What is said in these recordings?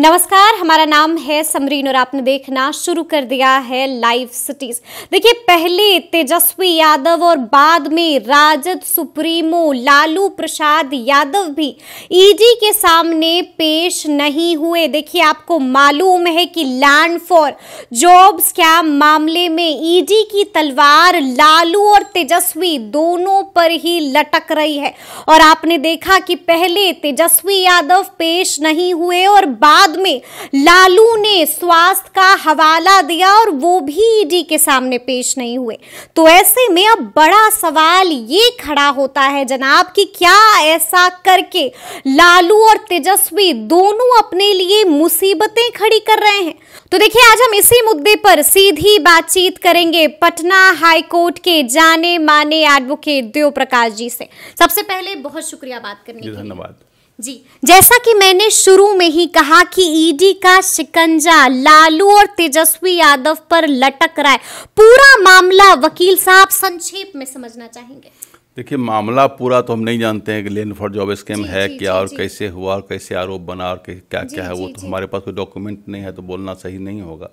नमस्कार हमारा नाम है समरीन और आपने देखना शुरू कर दिया है लाइव सिटीज देखिए पहले तेजस्वी यादव और बाद में राजद सुप्रीमो लालू प्रसाद यादव भी ईडी e के सामने पेश नहीं हुए देखिए आपको मालूम है कि लैंड फॉर जॉब क्या मामले में ईजी e की तलवार लालू और तेजस्वी दोनों पर ही लटक रही है और आपने देखा कि पहले तेजस्वी यादव पेश नहीं हुए और बाद बाद में लालू ने स्वास्थ्य का हवाला दिया और वो भी ईडी e के सामने पेश नहीं हुए तो ऐसे में अब बड़ा सवाल ये खड़ा होता है जनाब कि क्या ऐसा करके लालू और तेजस्वी दोनों अपने लिए मुसीबतें खड़ी कर रहे हैं तो देखिए आज हम इसी मुद्दे पर सीधी बातचीत करेंगे पटना हाईकोर्ट के जाने माने एडवोकेट देव प्रकाश जी से सबसे पहले बहुत शुक्रिया बात करने धन्यवाद जी जैसा कि मैंने शुरू में ही कहा कि ईडी e का शिकंजा लालू और तेजस्वी यादव पर लटक रहा है पूरा मामला वकील साहब संक्षेप में समझना चाहेंगे देखिए मामला पूरा तो हम नहीं जानते हैं कि लेन फॉर जॉब स्कैम है जी, क्या जी, और जी, कैसे हुआ और कैसे आरोप बना और क्या क्या है वो तो हमारे पास कोई डॉक्यूमेंट नहीं है तो बोलना सही नहीं होगा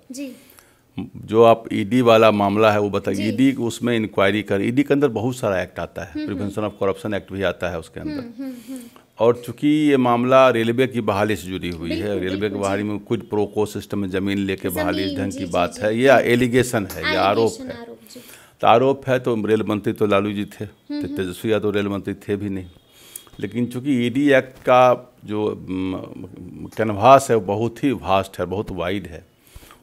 जो आप ईडी e वाला मामला है वो बताइए ईडी e उसमें इंक्वायरी कर ईडी के अंदर बहुत सारा एक्ट आता है प्रिवेंशन ऑफ करप्शन एक्ट भी आता है उसके हम्म, अंदर हम्म, हम्म। और चूंकि ये मामला रेलवे की बहाली से जुड़ी हुई है रेलवे की बहाली में कुछ प्रोको सिस्टम में ज़मीन लेके बहाली ढंग की बात है या एलिगेशन है या आरोप है तो आरोप है तो रेल मंत्री तो लालू जी थे हम्म, तो हम्म। तेजस्वी यादव रेल मंत्री थे भी नहीं लेकिन चूंकि ईडी e एक्ट का जो कैनवास है वो बहुत ही वास्ट है बहुत वाइड है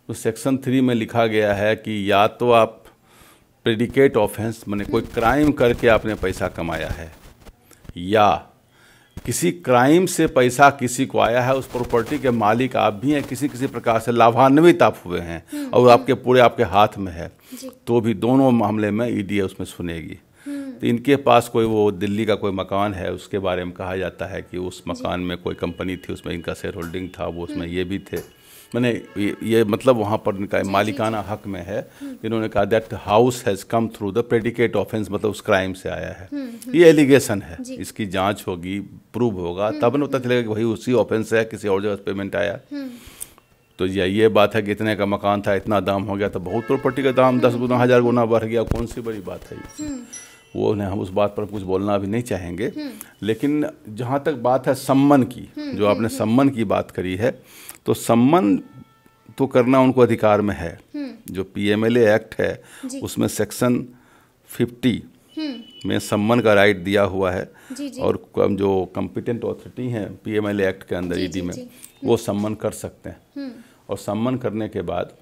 उस सेक्शन थ्री में लिखा गया है कि या तो आप प्रेडिकेट ऑफेंस मैंने कोई क्राइम करके आपने पैसा कमाया है या किसी क्राइम से पैसा किसी को आया है उस प्रॉपर्टी के मालिक आप भी हैं किसी किसी प्रकार से लाभान्वित आप हुए हैं हम्म। और आपके पूरे आपके हाथ में है तो भी दोनों मामले में ईडी e उसमें सुनेगी हम्म। तो इनके पास कोई वो दिल्ली का कोई मकान है उसके बारे में कहा जाता है कि उस मकान में कोई कंपनी थी उसमें इनका शेयर होल्डिंग था वो उसमें हम्म। ये भी थे मैंने ये, ये मतलब वहाँ पर निकाय मालिकाना हक में है हम्म। इन्होंने कहा that house has come through the predicate offence मतलब उस क्राइम से आया है हम्म, हम्म। ये एलिगेशन है इसकी जांच होगी प्रूव होगा तब ना पता चलेगा कि भाई उसी ऑफेंस है किसी और जगह पेमेंट आया तो ये ये बात है कि इतने का मकान था इतना दाम हो गया तो बहुत प्रॉपर्टी का दाम दस गुना हज़ार गुना बढ़ गया कौन सी बड़ी बात है वो उन्हें हम उस बात पर कुछ बोलना भी नहीं चाहेंगे लेकिन जहाँ तक बात है सम्मन की जो आपने सम्मन की बात करी है तो सम्मन तो करना उनको अधिकार में है हम्म। जो पीएमएलए एक्ट है उसमें सेक्शन हम्म। 50 में सम्मन का राइट दिया हुआ है जी, जी. और जो कम्पिटेंट ऑथोरिटी हैं पीएमएलए एक्ट के अंदर ईडी e में वो सम्मन कर सकते हैं हम्म। और सम्मन करने के बाद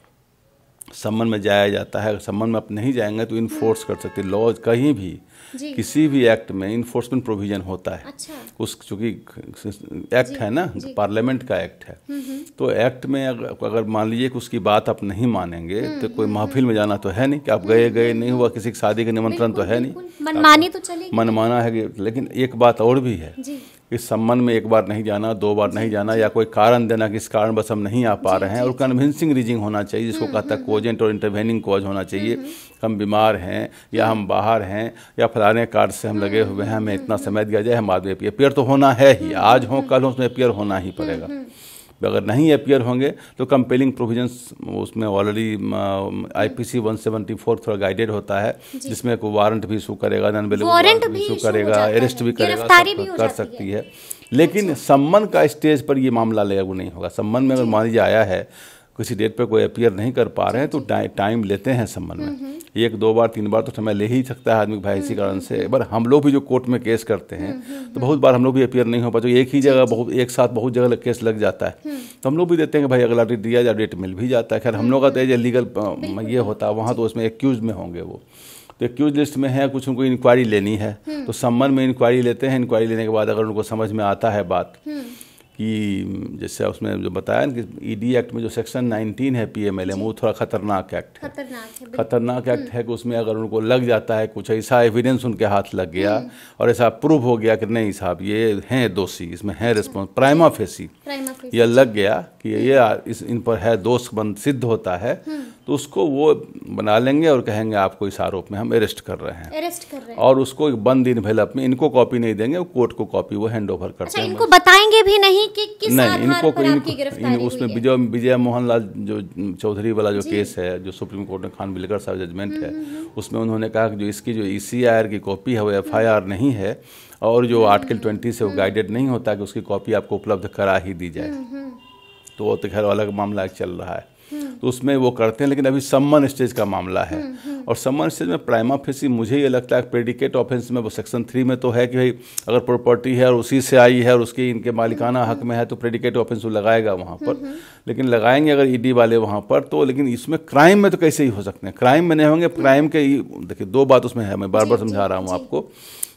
समन में जाया जाता है समन में आप नहीं जाएंगे तो इन्फोर्स कर सकते लॉज कहीं भी किसी भी एक्ट में इन्फोर्समेंट प्रोविजन होता है अच्छा। उस चूंकि एक्ट है ना पार्लियामेंट का एक्ट है हम्म, हम्म। तो एक्ट में अगर मान लीजिए कि उसकी बात आप नहीं मानेंगे हम्म, तो कोई महफिल में जाना तो है नहीं कि आप गए गए नहीं हुआ किसी की शादी का निमंत्रण तो है नहीं मनमानी तो मनमाना है लेकिन एक बात और भी है इस संबंध में एक बार नहीं जाना दो बार नहीं जाना या कोई कारण देना कि इस कारण बस हम नहीं आ पा रहे हैं और कन्विंसिंग रीजिंग होना चाहिए जिसको कहता है कोजेंट और इंटरवेनिंग कॉज होना चाहिए हम्म, हम्म। हम बीमार हैं या हम बाहर हैं या फलाने कार्ड से हम हम्म, लगे हुए हैं हमें इतना समय दिया जाए हम आदमी अपियर तो होना है ही आज हो कल हो उसमें अपियर होना ही पड़ेगा अगर नहीं अपियर होंगे तो कंपेलिंग प्रोविजंस उसमें already I P C one seventy four थोड़ा गाइडेड होता है जिसमें को वारंट भी इशू करेगा नॉन वारंट भी इशू करेगा अरेस्ट भी करेगा कर सकती है लेकिन अच्छा। सम्मन का स्टेज पर यह मामला लागू नहीं होगा सम्मन में अगर मान लीजिए आया है किसी डेट पर कोई अपियर नहीं कर पा रहे हैं तो टाइम लेते हैं सम्मन में हम्म, हम्म। एक दो बार तीन बार तो समय ले ही सकता है आदमी भाई इसी कारण से पर हम लोग भी जो कोर्ट में केस करते हैं तो बहुत बार हम लोग भी अपेयर नहीं हो पाते तो एक ही जगह बहुत एक साथ बहुत जगह केस लग जाता है हम्म। तो हम लोग भी देते हैं कि भाई अगला डेट दिया जाए डेट मिल भी जाता है खैर हम लोग का तो हम्म। लीगल ये होता है वहाँ तो उसमें एक्यूज में होंगे वो तो एक्यूज लिस्ट में है कुछ उनको इंक्वायरी लेनी है हम्म। तो संबंध में इंक्वायरी लेते हैं इंक्वायरी लेने के बाद अगर उनको समझ में आता है बात कि जैसे उसमें जो बताया ना कि ईडी e एक्ट में जो सेक्शन 19 है पीएमएलए में वो थोड़ा खतरनाक एक्ट है खतरनाक, एक्ट हम्म। है कि उसमें अगर उनको लग जाता है कुछ ऐसा एविडेंस उनके हाथ लग गया हम्म। और ऐसा प्रूव हो गया कि नहीं साहब ये हैं दोषी इसमें है रिस्पॉन्स प्राइमा फेसी यह लग गया कि हम्म। ये इस इन पर है दोष बंद सिद्ध होता है तो उसको वो बना लेंगे और कहेंगे आपको इस आरोप में हम अरेस्ट कर रहे हैं अरेस्ट कर रहे हैं और उसको बंद इन भेलप में इनको कॉपी नहीं देंगे वो कोर्ट को कॉपी वो हैंड ओवर करते अच्छा, हैं इनको बताएंगे भी नहीं कि किस नहीं इनको पर इनको, इन, उसमें विजय विजय मोहन लाल जो चौधरी वाला जो केस है जो सुप्रीम कोर्ट में खान बिलकर साहब जजमेंट है हम्म, हम्म, हम्म। उसमें उन्होंने कहा कि जो इसकी जो ई e की कॉपी है वो एफ नहीं है और जो आर्टिकल ट्वेंटी से वो गाइडेड नहीं होता कि उसकी कॉपी आपको उपलब्ध करा ही दी जाए तो वो तो खैर अलग मामला चल रहा है तो उसमें वो करते हैं लेकिन अभी सम्मन स्टेज का मामला है हम्म, हम्म। और सम्मन स्टेज में प्राइमा फेसी मुझे ये लगता है प्रेडिकेट ऑफेंस में वो सेक्शन थ्री में तो है कि भाई अगर प्रॉपर्टी है और उसी से आई है और उसकी इनके मालिकाना हक में है तो प्रेडिकेट ऑफेंस वो लगाएगा वहाँ पर हम्म, लेकिन लगाएंगे अगर ईडी वाले वहाँ पर तो लेकिन इसमें क्राइम में तो कैसे ही हो सकते हैं क्राइम में नहीं होंगे क्राइम के देखिए दो बात उसमें है मैं बार बार समझा रहा हूँ आपको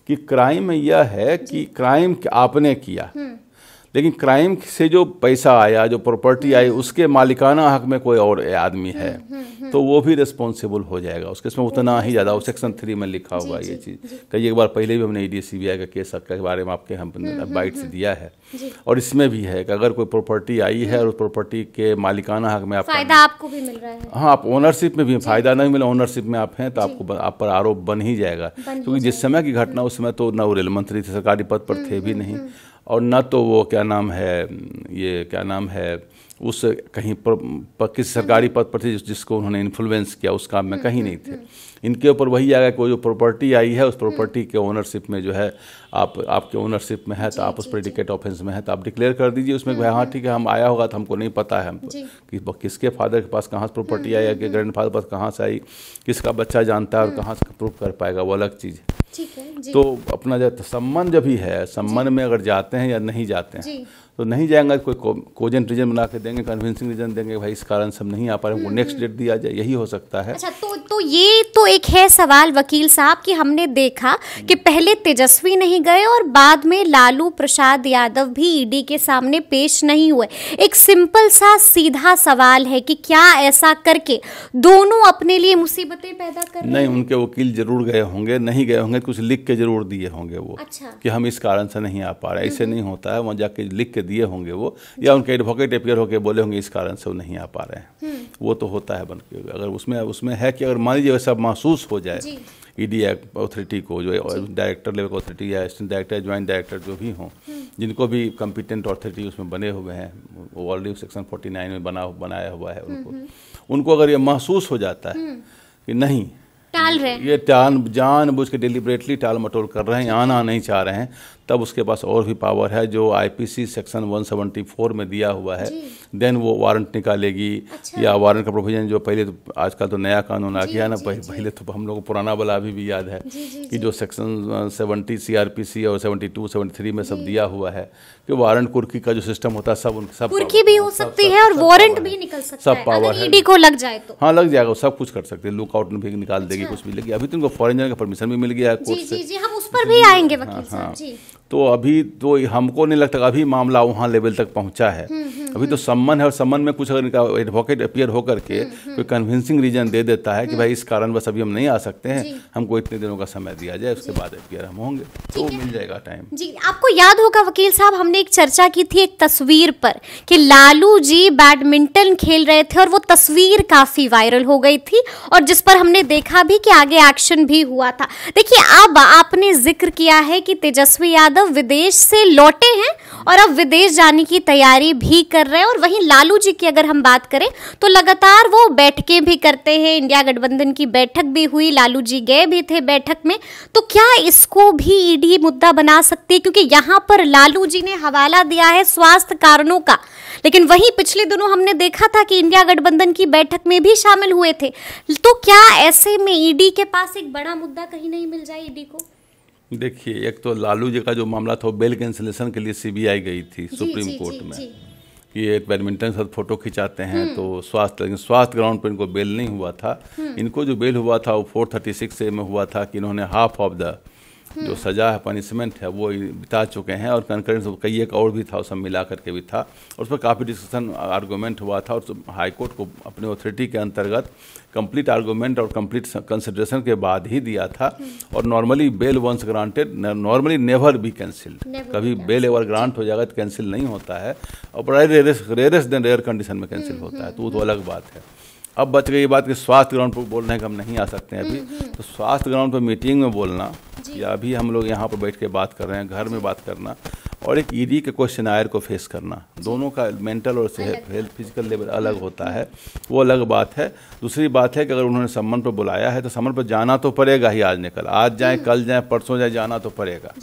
कि क्राइम यह है कि क्राइम आपने किया लेकिन क्राइम से जो पैसा आया जो प्रॉपर्टी आई हम्म। उसके मालिकाना हक में कोई और आदमी हम्म, है हम्म, तो वो भी रिस्पॉन्सिबल हो जाएगा उसके इसमें उतना ही ज़्यादा सेक्शन थ्री में लिखा हुआ ये चीज़ कई एक बार पहले भी हमने ई डी सी का केस के बारे में आपके हम बाइट से दिया है और इसमें भी है कि अगर कोई प्रॉपर्टी आई है और उस प्रॉपर्टी के मालिकाना हक में आपको फायदा आपको भी मिल रहा है हाँ आप ओनरशिप में भी फायदा नहीं मिला ओनरशिप में आप हैं तो आपको आप पर आरोप बन ही जाएगा क्योंकि जिस समय की घटना उस समय तो न वो रेल मंत्री थे सरकारी पद पर थे भी नहीं और न तो वो क्या नाम है ये क्या नाम है उस कहीं पर, पर किसी सरकारी पद पर थे जिस, जिसको उन्होंने इन्फ्लुएंस किया उस काम में हम्म, कहीं हम्म, नहीं थे हम्म। इनके ऊपर वही गया कि वो जो प्रॉपर्टी आई है उस प्रॉपर्टी के ओनरशिप में जो है आप आपके ओनरशिप तो में है तो आप उस प्रेडिकेट ऑफेंस में है तो आप डिक्लेयर कर दीजिए उसमें हाँ ठीक है हम आया होगा तो हमको नहीं पता है हमको कि किसके फादर के पास कहाँ से प्रॉपर्टी आई है कि ग्रैंड फादर पास कहाँ से आई किसका बच्चा जानता है और कहाँ से प्रूव कर पाएगा वो अलग चीज़ है ठीक है जी। तो अपना जो संबंध भी है संबंध में अगर जाते हैं या नहीं जाते हैं तो नहीं जाएंगे कोई कोजेंट रीजन बना के देंगे कन्विंसिंग रीजन देंगे भाई इस कारण से हम नहीं आ पा रहे वो नेक्स्ट डेट दिया जाए यही हो सकता है अच्छा तो तो ये तो एक है सवाल वकील साहब कि हमने देखा हम्म। कि पहले तेजस्वी नहीं गए और बाद में लालू प्रसाद यादव भी ईडी e के सामने पेश नहीं हुए एक सिंपल सा सीधा सवाल है कि क्या ऐसा करके दोनों अपने लिए मुसीबतें पैदा कर नहीं उनके वकील जरूर गए होंगे नहीं गए होंगे कुछ लिख के जरूर दिए होंगे वो अच्छा। कि हम इस कारण से नहीं आ पा रहे ऐसे हम्म। नहीं होता है वहाँ जाके लिख के दिए होंगे वो या उनके एडवोकेट अपियर होकर बोले होंगे इस कारण से वो नहीं आ पा रहे हैं हम्म। वो तो होता है बन अगर उसमें उसमें है कि अगर मान लीजिए वैसा महसूस हो जाए ईडी अथॉरिटी e को जो डायरेक्टर लेवल अथॉरिटी या असिस्टेंट डायरेक्टर ज्वाइंट डायरेक्टर जो भी हों हम्म। जिनको भी कम्पिटेंट अथॉरिटी उसमें बने हुए हैं ऑलरेडी सेक्शन फोर्टी नाइन में बना बनाया हुआ है उनको हम्म, उनको अगर ये महसूस हो जाता है कि नहीं टाल रहे ये टाल जान बुझ के डिलिबरेटली टाल मटोल कर रहे हैं आना नहीं चाह रहे हैं तब उसके पास और भी पावर है जो आईपीसी सेक्शन 174 में दिया हुआ है देन वो वारंट निकालेगी अच्छा। या वारंट का प्रोविजन जो पहले तो आजकल तो नया कानून आ गया ना जी, पहले तो हम लोग को पुराना वाला अभी भी याद है जी, जी, कि जो सेक्शन सेवेंटी सी और सेवेंटी टू में सब दिया हुआ है कि वारंट कुर्की का जो सिस्टम होता है सब उन सब कुर्की भी हो सकती है और वारंट भी निकल सकता है सब पावर है को लग जाए तो हाँ लग जाएगा सब कुछ कर सकते हैं लुकआउट भी निकाल देगी अच्छा। कुछ भी लगी अभी तो उनको फॉरेन जाने का परमिशन भी मिल गया है कोर्ट से जी जी हम उस पर भी आएंगे वकील हाँ, साहब हाँ। जी तो अभी तो हमको नहीं लगता अभी मामला वहाँ लेवल तक पहुँचा है हम्म, हम्म, अभी तो सम्मन है और सम्मन में कुछ अगर इनका एडवोकेट अपियर होकर के कोई कन्विंसिंग रीजन दे देता है कि हम्म। भाई इस कारण बस अभी हम नहीं आ सकते हैं हमको इतने दिनों का समय दिया जाए उसके बाद अपियर हम होंगे तो मिल जाएगा टाइम जी आपको याद होगा वकील साहब हमने एक चर्चा की थी एक तस्वीर पर कि लालू जी बैडमिंटन खेल रहे थे और वो तस्वीर काफी वायरल हो गई थी और जिस पर हमने देखा भी कि आगे एक्शन भी हुआ था देखिए अब आपने जिक्र किया है कि तेजस्वी यादव यादव विदेश से लौटे हैं और अब विदेश जाने की तैयारी भी कर रहे हैं और वहीं लालू जी की अगर हम बात करें तो लगातार वो बैठकें भी करते हैं इंडिया गठबंधन की बैठक भी हुई लालू जी गए भी थे बैठक में तो क्या इसको भी ईडी मुद्दा बना सकती है क्योंकि यहाँ पर लालू जी ने हवाला दिया है स्वास्थ्य कारणों का लेकिन वहीं पिछले दिनों हमने देखा था कि इंडिया गठबंधन की बैठक में भी शामिल हुए थे तो क्या ऐसे में ईडी के पास एक बड़ा मुद्दा कहीं नहीं मिल जाए ईडी को देखिए एक तो लालू जी का जो मामला था वो बेल कैंसिलेशन के लिए सीबीआई गई थी जी, सुप्रीम जी, कोर्ट जी, में कि एक बैडमिंटन साथ फोटो खिंचाते हैं हम्म। तो स्वास्थ्य लेकिन स्वास्थ्य ग्राउंड पर इनको बेल नहीं हुआ था हम्म। इनको जो बेल हुआ था वो फोर थर्टी सिक्स ए में हुआ था कि इन्होंने हाफ ऑफ द जो सजा है पनिशमेंट है वो बिता चुके हैं और कंकरेंस कई एक और भी था सब मिला करके भी था उस पर काफ़ी डिस्कशन आर्गूमेंट हुआ था और हाईकोर्ट को अपनी अथॉरिटी के अंतर्गत कंप्लीट आर्गूमेंट और कंप्लीट कंसिडरेशन के बाद ही दिया था और normally bail once granted normally never be cancelled कभी बेल एवर ग्रांट हो जाएगा तो कैंसिल नहीं होता है और बड़ा rarest rarest than rare condition में कैंसिल हम्म, होता है हम्म, तो वो तो हम्म। अलग बात है अब बच गई ये बात कि स्वास्थ्य ग्राउंड पर बोलने का हम नहीं आ सकते हैं अभी तो स्वास्थ्य ग्राउंड पर मीटिंग में बोलना या अभी हम लोग यहाँ पर बैठ के बात कर रहे हैं घर में बात करना और एक ईडी के क्वेश्चनायर को फेस करना दोनों का मेंटल और हेल्थ फिजिकल लेवल अलग होता है वो अलग बात है दूसरी बात है कि अगर उन्होंने समन पर बुलाया है तो समन पर जाना तो पड़ेगा ही आज निकल आज जाए हम्म। कल जाए परसों जाए जाना तो पड़ेगा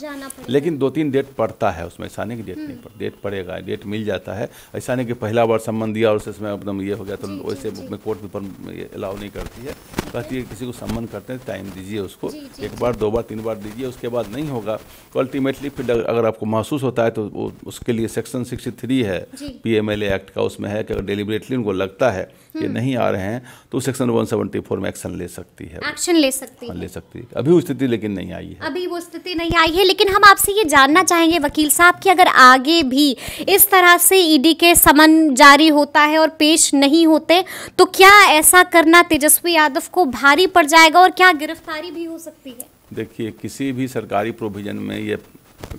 लेकिन दो तीन डेट पड़ता है उसमें ऐसा नहीं कि डेट नहीं हम्म। पड़ डेट पड़ेगा डेट मिल जाता है ऐसा नहीं कि पहला बार सम्मन दिया और उसमें एकदम ये हो गया तो वैसे में कोर्ट में अलाउ नहीं करती है कहती है किसी को सम्मन करते हैं टाइम दीजिए उसको एक बार दो बार तीन बार दीजिए उसके बाद नहीं होगा तो अल्टीमेटली फिर अगर आपको महसूस होता है तो वो उसके लिए सेक्शन सिक्सटी थ्री है पी एम एल एक्ट का उसमें है कि अगर डिलीबरेटली उनको लगता है कि हम्म। नहीं आ रहे हैं तो सेक्शन वन सेवेंटी फोर में एक्शन ले सकती है एक्शन ले सकती हाँ, है ले सकती है अभी वो स्थिति लेकिन नहीं आई है अभी वो स्थिति नहीं आई है लेकिन हम आपसे ये जानना चाहेंगे वकील साहब कि अगर आगे भी इस तरह से ईडी e के समन जारी होता है और पेश नहीं होते तो क्या ऐसा करना तेजस्वी यादव को भारी पड़ जाएगा और क्या गिरफ्तारी भी हो सकती है देखिए किसी भी सरकारी प्रोविजन में ये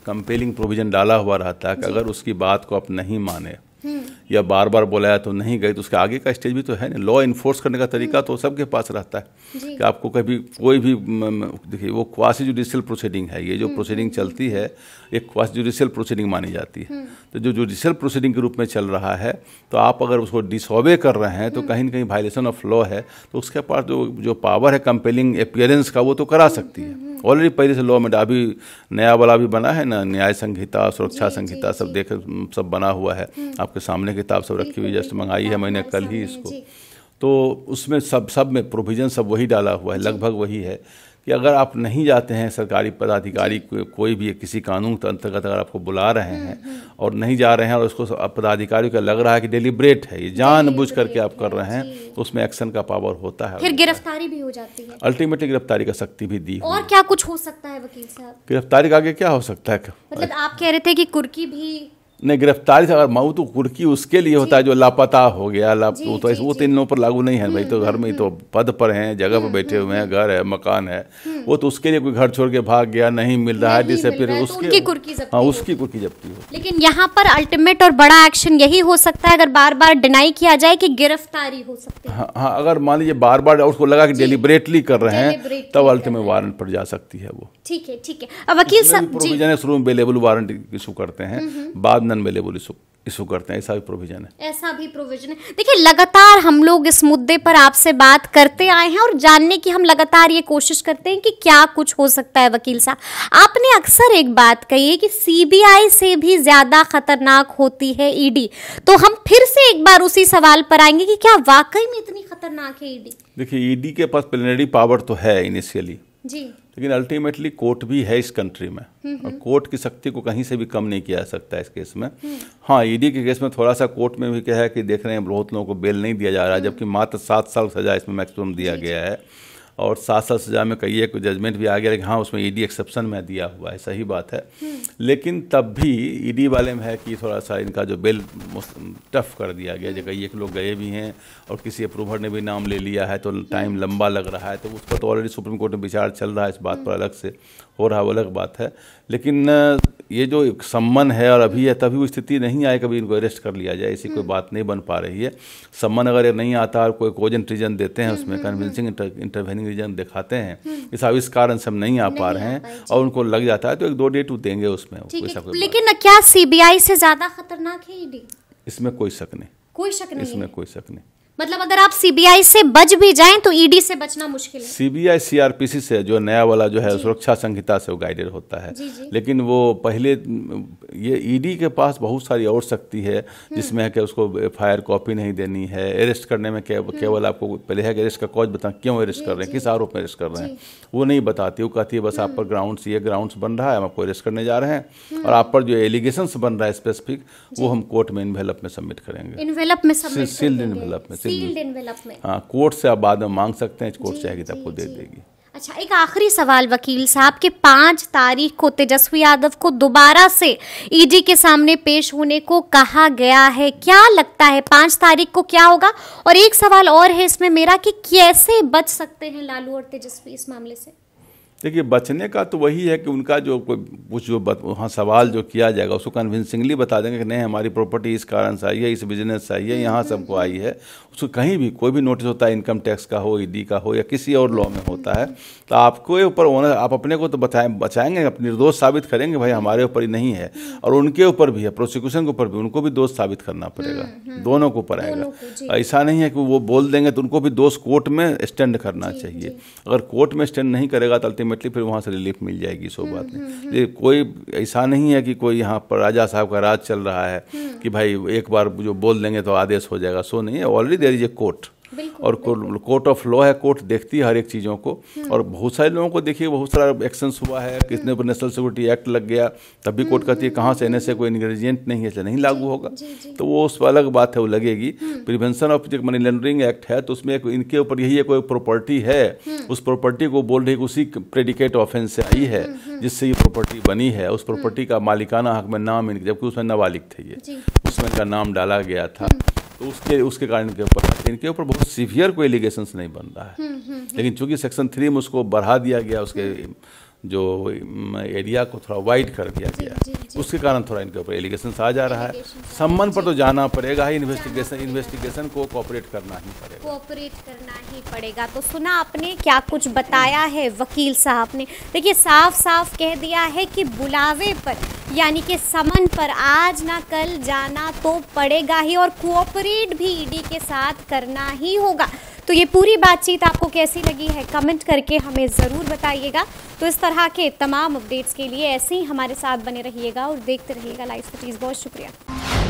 कंपेलिंग प्रोविजन डाला हुआ रहता है कि अगर उसकी बात को आप नहीं माने हम्म। या बार बार बुलाया तो नहीं गए तो उसके आगे का स्टेज भी तो है ना लॉ इन्फोर्स करने का तरीका तो सबके पास रहता है कि आपको कभी कोई भी देखिए वो क्वासी जुडिशियल प्रोसीडिंग है ये जो प्रोसीडिंग हम्म। चलती है एक क्वासी जुडिशियल प्रोसीडिंग मानी जाती है हम्म। तो जो जुडिशियल प्रोसीडिंग के रूप में चल रहा है तो आप अगर उसको डिसऑबे कर रहे हैं तो हम्म। कहीं ना कहीं वायलेशन ऑफ लॉ है तो उसके पास जो जो पावर है कंपेलिंग अपियरेंस का वो तो करा सकती है ऑलरेडी पहले से लॉ में अभी नया वाला भी बना है ना न्याय संहिता सुरक्षा संहिता सब देख सब बना हुआ है आपके सामने मैंने किताब सब रखी हुई जस्ट मंगाई है हाँ, मैंने हाँ, कल ही इसको तो उसमें सब सब में प्रोविज़न सब वही डाला हुआ है लगभग वही है कि अगर आप नहीं जाते हैं सरकारी पदाधिकारी को, कोई भी किसी कानून के अंतर्गत अगर आपको बुला रहे हम्म, हैं हम्म। और नहीं जा रहे हैं और उसको पदाधिकारी का लग रहा है कि डेलीब्रेट है ये जान बुझ करके आप कर रहे हैं तो उसमें एक्शन का पावर होता है फिर गिरफ्तारी भी हो जाती है अल्टीमेटली गिरफ्तारी का शक्ति भी दी और क्या कुछ हो सकता है वकील साहब गिरफ्तारी का आगे क्या हो सकता है मतलब आप कह रहे थे कि कुर्की भी नहीं गिरफ्तारी से अगर मऊ तो कुर्की उसके लिए होता है जो लापता हो गया लाप जी, तो जी, वो तो इन लोगों पर लागू नहीं है भाई तो हम्म, घर में ही हम्म, तो हम्म। पद पर हैं जगह पर बैठे हुए हैं घर है मकान है वो तो उसके लिए कोई घर छोड़ के भाग गया नहीं मिल रहा है जिससे फिर तो हाँ, उसकी कुर्की हाँ उसकी कुर्की जबती हो लेकिन यहाँ पर अल्टीमेट और बड़ा एक्शन यही हो सकता है अगर बार बार डिनाई किया जाए कि गिरफ्तारी हो सकती है हाँ, हाँ अगर मान लीजिए बार बार उसको लगा कि डिलीबरेटली कर रहे हैं तब अल्टीमेट वारंट पर जा सकती है वो ठीक है ठीक है वकील साहब प्रोविजन है शुरू में अवेलेबल वारंट इशू करते हैं बाद अनमेलेबल इशू इशू करते हैं ऐसा भी प्रोविजन है ऐसा भी प्रोविजन है देखिए लगातार हम लोग इस मुद्दे पर आपसे बात करते आए हैं और जानने की हम लगातार ये कोशिश करते हैं कि क्या कुछ हो सकता है वकील साहब आपने अक्सर एक बात कही है कि सीबीआई से भी ज़्यादा खतरनाक होती है ईडी e तो हम फिर से एक बार उसी सवाल पर आएंगे कि क्या वाकई में इतनी खतरनाक है ईडी e देखिए ईडी e के पास प्लेनरी पावर तो है इनिशियली जी लेकिन अल्टीमेटली कोर्ट भी है इस कंट्री में और कोर्ट की शक्ति को कहीं से भी कम नहीं किया जा सकता इस केस में हाँ ईडी e के केस में थोड़ा सा कोर्ट में भी क्या है कि देख रहे हैं बहुत लोगों को बेल नहीं दिया जा रहा है हम्म। जबकि मात्र सात साल सजा इसमें मैक्सिमम दिया गया है और सात साल सजा में कई एक जजमेंट भी आ गया लेकिन हाँ उसमें ईडी एक्सेप्शन में दिया हुआ है सही बात है हम्म। लेकिन तब भी ईडी e वाले में है कि थोड़ा सा इनका जो बेल टफ कर दिया गया जो कई एक लोग गए भी हैं और किसी अप्रूवर ने भी नाम ले लिया है तो टाइम हम्म। लंबा लग रहा है तो उस पर तो ऑलरेडी सुप्रीम कोर्ट में विचार चल रहा है इस बात पर हम्म। अलग से हो रहा वो अलग बात है लेकिन ये जो सम्मन है और अभी है तभी वो स्थिति नहीं आए कभी इनको अरेस्ट कर लिया जाए ऐसी कोई हम्म। बात नहीं बन पा रही है सम्मन अगर ये नहीं आता और कोई कोजन रीजन देते हैं उसमें कन्विंसिंग इंटरवेनिंग रीजन दिखाते हैं हम्म। इस आविष्कार कारण से हम नहीं आ पा रहे हैं और उनको लग जाता है तो एक दो डेट देंगे उसमें लेकिन क्या सीबीआई से ज्यादा खतरनाक है इसमें कोई शक नहीं कोई शक नहीं इसमें कोई शक नहीं मतलब अगर आप सीबीआई से बच भी जाएं तो ईडी e से बचना मुश्किल है सीबीआई सीआरपीसी से जो नया वाला जो है सुरक्षा संहिता से वो गाइडेड होता है जी जी। लेकिन वो पहले ये ईडी e के पास बहुत सारी और शक्ति है हम्म। जिसमें है कि उसको एफ आई कॉपी नहीं देनी है अरेस्ट करने में हम्म। केवल आपको पहले है कि अरेस्ट का कॉज बताएं क्यों अरेस्ट कर रहे हैं किस आरोप में अरेस्ट कर रहे हैं वो नहीं बताती वो कहती है बस आप पर ग्राउंड हम्म। ये ग्राउंड बन रहा है हम आपको अरेस्ट करने जा रहे हैं और आप पर जो एलिगेशन बन रहा है स्पेसिफिक वो हम कोर्ट में इन्वेलप में सबमिट करेंगे इन्वेलप में सील्ड इन्वेलप में हाँ, कोर्ट से आप बाद में मांग सकते हैं कोर्ट चाहेगी तो आपको दे देगी अच्छा एक आखिरी सवाल वकील साहब के पांच तारीख को तेजस्वी यादव को दोबारा से ईडी e के सामने पेश होने को कहा गया है क्या लगता है पांच तारीख को क्या होगा और एक सवाल और है इसमें मेरा कि कैसे बच सकते हैं लालू और तेजस्वी इस मामले से देखिए बचने का तो वही है कि उनका जो कोई कुछ जो वहाँ सवाल जो किया जाएगा उसको कन्विंसिंगली बता देंगे कि नहीं हमारी प्रॉपर्टी इस कारण से आई है इस बिजनेस से आई है यहाँ हम्म, से हमको हम्म, आई हम्म। है उसको कहीं भी कोई भी नोटिस होता है इनकम टैक्स का हो ईडी e का हो या किसी और लॉ में होता है तो आपको ऊपर ओनर आप अपने को तो बताए बचाएंगे निर्दोष साबित करेंगे भाई हमारे ऊपर ही नहीं है और उनके ऊपर भी है प्रोसिक्यूशन के ऊपर भी उनको भी दोष साबित करना पड़ेगा दोनों को ऊपर आएगा ऐसा नहीं है कि वो बोल देंगे तो उनको भी दोष कोर्ट में स्टैंड करना चाहिए अगर कोर्ट में स्टैंड नहीं करेगा तो अल्टीमेट अल्टीमेटली फिर वहाँ से रिलीफ मिल जाएगी सो बात नहीं हम्म, हम्म, हम्म। कोई ऐसा नहीं है कि कोई यहाँ पर राजा साहब का राज चल रहा है कि भाई एक बार जो बोल देंगे तो आदेश हो जाएगा सो नहीं है already there is a court और कोर्ट ऑफ लॉ है कोर्ट देखती है हर एक चीज़ों को हम्म। और बहुत सारे लोगों को देखिए बहुत सारा एक्शंस हुआ है हम्म। किसने पर नेशनल सिक्योरिटी एक्ट लग गया तब भी कोर्ट हम्म, कहती है कहाँ से एन कोई इन्ग्रीडियंट नहीं है ऐसे नहीं लागू होगा तो वो उस पर अलग बात है वो लगेगी प्रिवेंशन ऑफ जो मनी लॉन्ड्रिंग एक्ट है तो उसमें इनके ऊपर यही एक प्रॉपर्टी है उस प्रॉपर्टी को बोल रही उसी प्रेडिकेट ऑफेंस से आई है जिससे ये प्रॉपर्टी बनी है उस प्रॉपर्टी का मालिकाना हक में नाम जबकि उसमें नाबालिग थे ये उसमें इनका नाम डाला गया था तो उसके उसके कारण के ऊपर इनके ऊपर बहुत सीवियर कोई एलिगेशन नहीं बन रहा है हम्म, हम्म, हम्म। लेकिन चूंकि सेक्शन थ्री में उसको बढ़ा दिया गया उसके जो एरिया को थोड़ा वाइड कर दिया गया उसके कारण थोड़ा इनके ऊपर एलिगेशन आ जा रहा है सम्मन पर तो जाना पड़ेगा ही इन्वेस्टिगेशन इन्वेस्टिगेशन को कॉपरेट करना ही पड़ेगा कॉपरेट करना ही पड़ेगा तो सुना आपने क्या कुछ बताया है वकील साहब ने देखिए साफ साफ कह दिया है कि बुलावे पर यानी कि समन पर आज ना कल जाना तो पड़ेगा ही और कोऑपरेट भी ईडी के साथ करना ही होगा तो ये पूरी बातचीत आपको कैसी लगी है कमेंट करके हमें ज़रूर बताइएगा तो इस तरह के तमाम अपडेट्स के लिए ऐसे ही हमारे साथ बने रहिएगा और देखते रहिएगा लाइफ सिटीज़ बहुत शुक्रिया